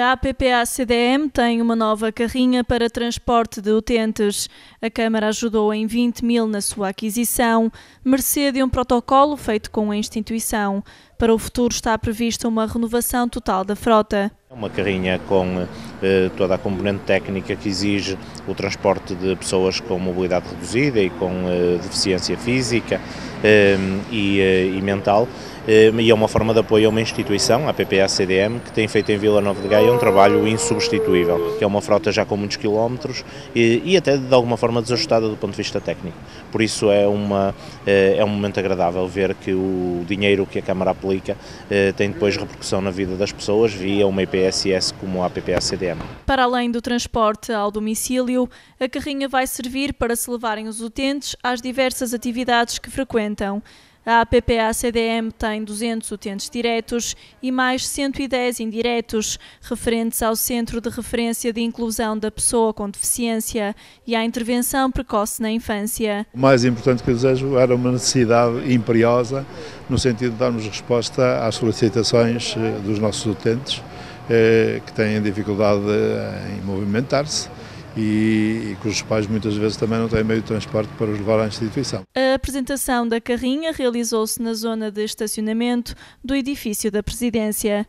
A APPA-CDM tem uma nova carrinha para transporte de utentes. A Câmara ajudou em 20 mil na sua aquisição, mercê de um protocolo feito com a instituição. Para o futuro está prevista uma renovação total da frota. É uma carrinha com eh, toda a componente técnica que exige o transporte de pessoas com mobilidade reduzida e com eh, deficiência física eh, e, eh, e mental Ehm, e é uma forma de apoio a uma instituição, a PPA-CDM, que tem feito em Vila Nova de Gaia um trabalho insubstituível, que é uma frota já com muitos quilómetros e, e até de alguma forma desajustada do ponto de vista técnico. Por isso é, uma, eh, é um momento agradável ver que o dinheiro que a Câmara aplica eh, tem depois repercussão na vida das pessoas via uma IPSS como a PPA-CDM. Para além do transporte ao domicílio, a carrinha vai servir para se levarem os utentes às diversas atividades que frequentam. A APPACDM cdm tem 200 utentes diretos e mais 110 indiretos, referentes ao Centro de Referência de Inclusão da Pessoa com Deficiência e à intervenção precoce na infância. O mais importante que eu desejo era uma necessidade imperiosa, no sentido de darmos resposta às solicitações eh, dos nossos utentes eh, que têm dificuldade em movimentar-se e, e, os pais muitas vezes também não têm meio de transporte para os levar à instituição. A apresentação da carrinha realizou-se na zona de estacionamento do edifício da Presidência.